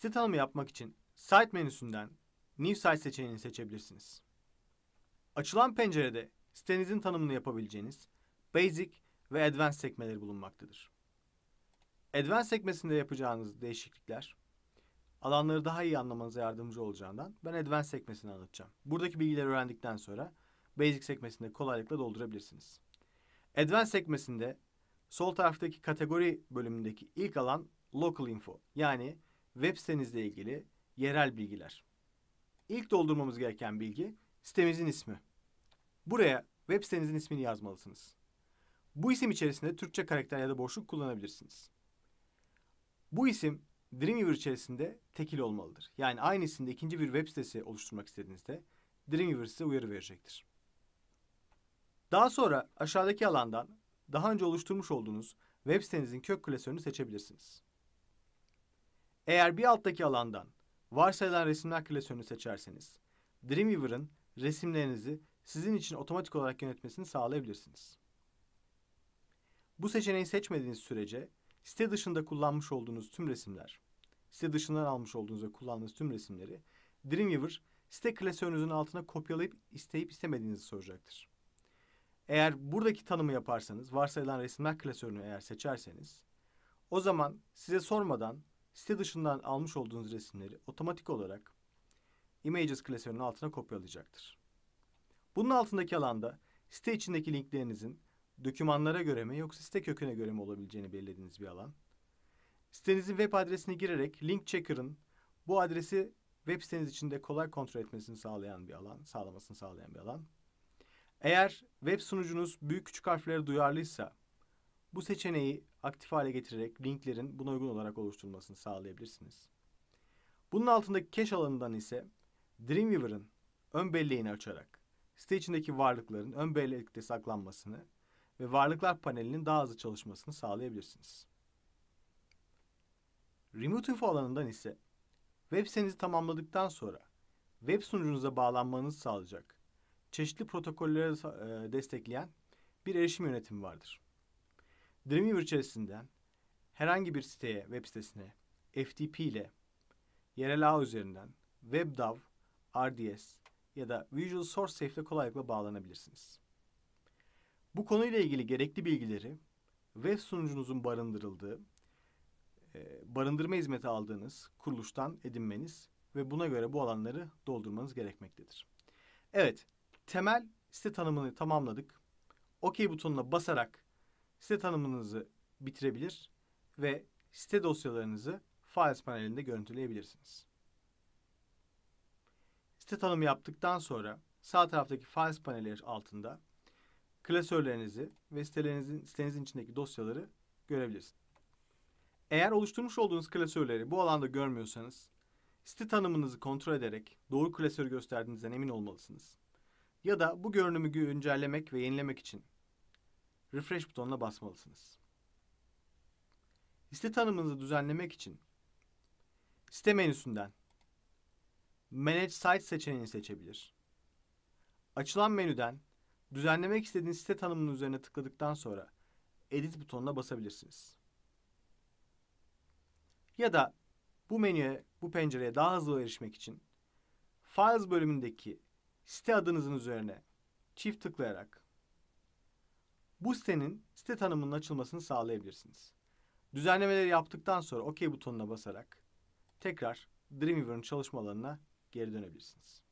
Site tanımı yapmak için Site menüsünden New Site seçeneğini seçebilirsiniz. Açılan pencerede sitenizin tanımını yapabileceğiniz Basic ve Advanced sekmeleri bulunmaktadır. Advanced sekmesinde yapacağınız değişiklikler alanları daha iyi anlamanıza yardımcı olacağından ben Advanced sekmesini anlatacağım. Buradaki bilgileri öğrendikten sonra Basic sekmesinde kolaylıkla doldurabilirsiniz. Advanced sekmesinde sol taraftaki kategori bölümündeki ilk alan Local Info yani web sitenizle ilgili yerel bilgiler. İlk doldurmamız gereken bilgi sitemizin ismi. Buraya web sitenizin ismini yazmalısınız. Bu isim içerisinde Türkçe karakter ya da boşluk kullanabilirsiniz. Bu isim Dreamweaver içerisinde tekil olmalıdır. Yani aynı isimde ikinci bir web sitesi oluşturmak istediğinizde Dreamweaver size uyarı verecektir. Daha sonra aşağıdaki alandan daha önce oluşturmuş olduğunuz web sitenizin kök klasörünü seçebilirsiniz. Eğer bir alttaki alandan varsayılan resimler klasörünü seçerseniz Dreamweaver'ın resimlerinizi sizin için otomatik olarak yönetmesini sağlayabilirsiniz. Bu seçeneği seçmediğiniz sürece site dışında kullanmış olduğunuz tüm resimler, site dışından almış olduğunuz ve kullandığınız tüm resimleri Dreamweaver site klasörünüzün altına kopyalayıp isteyip istemediğinizi soracaktır. Eğer buradaki tanımı yaparsanız, varsayılan resimler klasörünü eğer seçerseniz, o zaman size sormadan site dışından almış olduğunuz resimleri otomatik olarak Images klasörünün altına kopyalayacaktır. Bunun altındaki alanda site içindeki linklerinizin dokümanlara göre mi yoksa site köküne göre mi olabileceğini belirlediğiniz bir alan. Sitenizin web adresini girerek link checker'ın bu adresi web siteniz içinde kolay kontrol etmesini sağlayan bir alan, sağlamasını sağlayan bir alan. Eğer web sunucunuz büyük küçük harflere duyarlıysa bu seçeneği aktif hale getirerek linklerin buna uygun olarak oluşturulmasını sağlayabilirsiniz. Bunun altındaki cache alanından ise Dreamweaver'ın ön belleğini açarak site içindeki varlıkların ön bellekte saklanmasını ve varlıklar panelinin daha hızlı çalışmasını sağlayabilirsiniz. Remote Info alanından ise web sitenizi tamamladıktan sonra web sunucunuza bağlanmanızı sağlayacak çeşitli protokollere destekleyen bir erişim yönetimi vardır. Dreamweaver içerisinden herhangi bir siteye, web sitesine FTP ile yerel ağ üzerinden WebDAV, RDS ya da Visual Source Safe ile kolaylıkla bağlanabilirsiniz. Bu konuyla ilgili gerekli bilgileri web sunucunuzun barındırıldığı, e, barındırma hizmeti aldığınız kuruluştan edinmeniz ve buna göre bu alanları doldurmanız gerekmektedir. Evet, temel site tanımını tamamladık. OK butonuna basarak site tanımınızı bitirebilir ve site dosyalarınızı Files panelinde görüntüleyebilirsiniz. Site tanımı yaptıktan sonra sağ taraftaki Files paneli altında klasörlerinizi ve sitelerinizin, sitenizin içindeki dosyaları görebilirsiniz. Eğer oluşturmuş olduğunuz klasörleri bu alanda görmüyorsanız, site tanımınızı kontrol ederek doğru klasörü gösterdiğinizden emin olmalısınız. Ya da bu görünümü güncellemek ve yenilemek için refresh butonuna basmalısınız. Site tanımınızı düzenlemek için site menüsünden Manage Site seçeneğini seçebilir. Açılan menüden düzenlemek istediğiniz site tanımının üzerine tıkladıktan sonra Edit butonuna basabilirsiniz. Ya da bu menüye, bu pencereye daha hızlı erişmek için Files bölümündeki site adınızın üzerine çift tıklayarak bu sitenin site tanımının açılmasını sağlayabilirsiniz. Düzenlemeleri yaptıktan sonra OK butonuna basarak tekrar Dreamweaver'ın çalışmalarına geri dönebilirsiniz.